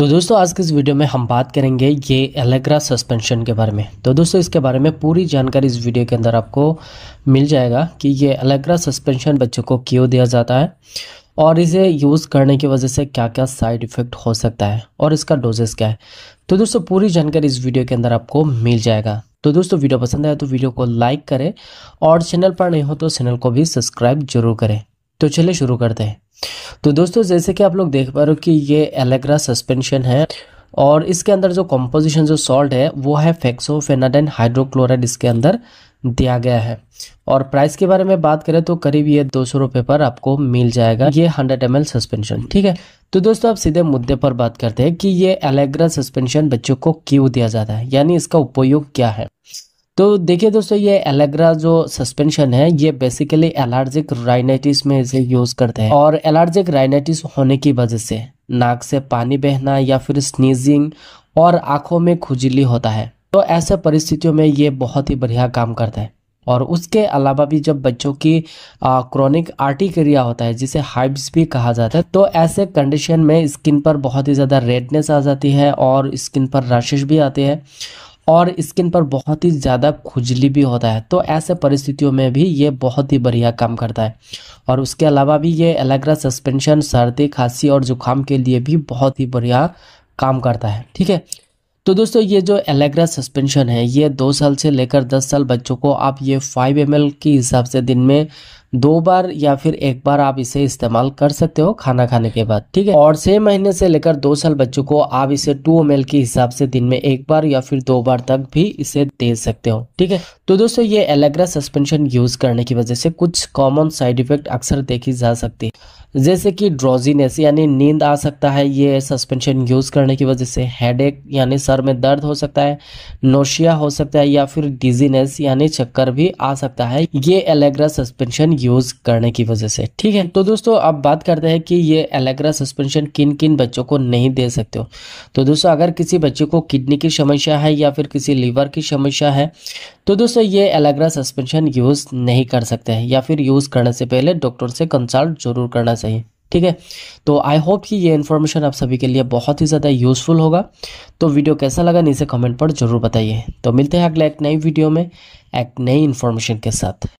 तो दोस्तों आज के इस वीडियो में हम बात करेंगे ये एलेग्रा सस्पेंशन के बारे में तो दोस्तों इसके बारे में पूरी जानकारी इस वीडियो के अंदर आपको मिल जाएगा कि ये एलेग्रा सस्पेंशन बच्चों को क्यों दिया जाता है और इसे यूज़ करने की वजह से क्या क्या साइड इफ़ेक्ट हो सकता है और इसका डोजेस क्या है तो दोस्तों पूरी जानकारी इस वीडियो के अंदर आपको मिल जाएगा तो दोस्तों वीडियो पसंद आया तो वीडियो को लाइक करें और चैनल पर नहीं हो तो चैनल को भी सब्सक्राइब जरूर करें तो चलिए शुरू करते हैं तो दोस्तों जैसे कि आप लोग देख पा रहे हो कि ये एलेग्रा सस्पेंशन है और इसके अंदर जो कॉम्पोजिशन जो सॉल्ट है वो है फेक्सोफेनाडाइन हाइड्रोक्लोराइड इसके अंदर दिया गया है और प्राइस के बारे में बात करें तो करीब ये दो सौ रुपये पर आपको मिल जाएगा ये हंड्रेड एम सस्पेंशन ठीक है तो दोस्तों आप सीधे मुद्दे पर बात करते हैं कि ये एलेग्रा सस्पेंशन बच्चों को क्यों दिया जाता है यानी इसका उपयोग क्या है तो देखिए दोस्तों ये एलेग्रा जो सस्पेंशन है ये बेसिकली एलर्जिक राइनाइटिस में इसे यूज करते हैं और एलर्जिक राइनाइटिस होने की वजह से नाक से पानी बहना या फिर स्नीजिंग और आंखों में खुजली होता है तो ऐसे परिस्थितियों में ये बहुत ही बढ़िया काम करता है और उसके अलावा भी जब बच्चों की क्रॉनिक आर्टिक्रिया होता है जिसे हाइब्स भी कहा जाता है तो ऐसे कंडीशन में स्किन पर बहुत ही ज़्यादा रेडनेस आ जाती है और स्किन पर रशेज भी आती है और स्किन पर बहुत ही ज़्यादा खुजली भी होता है तो ऐसे परिस्थितियों में भी ये बहुत ही बढ़िया काम करता है और उसके अलावा भी ये एलेग्रा सस्पेंशन सर्दी खांसी और जुकाम के लिए भी बहुत ही बढ़िया काम करता है ठीक है तो दोस्तों ये जो एलेग्रा सस्पेंशन है ये दो साल से लेकर दस साल बच्चों को आप ये फाइव एम के हिसाब से दिन में दो बार या फिर एक बार आप इसे इस्तेमाल कर सकते हो खाना खाने के बाद ठीक है और छह महीने से लेकर दो साल बच्चों को आप इसे टू एम के हिसाब से दिन में एक बार या फिर दो बार तक भी इसे दे सकते हो ठीक है तो दोस्तों ये एलेग्रा सस्पेंशन यूज करने की वजह से कुछ कॉमन साइड इफेक्ट अक्सर देखी जा सकती है जैसे कि ड्रोजीनेस यानी नींद आ सकता है ये सस्पेंशन यूज़ करने की वजह से हेडेक यानी सर में दर्द हो सकता है नोशिया हो सकता है या फिर डिजीनेस यानी चक्कर भी आ सकता है ये एलेग्रा सस्पेंशन यूज़ करने की वजह से ठीक है तो दोस्तों अब बात करते हैं कि ये एलेग्रा सस्पेंशन किन किन बच्चों को नहीं दे सकते हो तो दोस्तों अगर किसी बच्चे को किडनी की समस्या है या फिर किसी लीवर की समस्या है तो दोस्तों ये एलेग्रा सस्पेंशन यूज़ नहीं कर सकते हैं या फिर यूज़ करने से पहले डॉक्टर से कंसल्ट जरूर करना चाहिए ठीक है तो आई होप कि ये इन्फॉर्मेशन आप सभी के लिए बहुत ही ज़्यादा यूज़फुल होगा तो वीडियो कैसा लगा नीचे कमेंट पर ज़रूर बताइए तो मिलते हैं अगले एक नई वीडियो में एक नई इन्फॉर्मेशन के साथ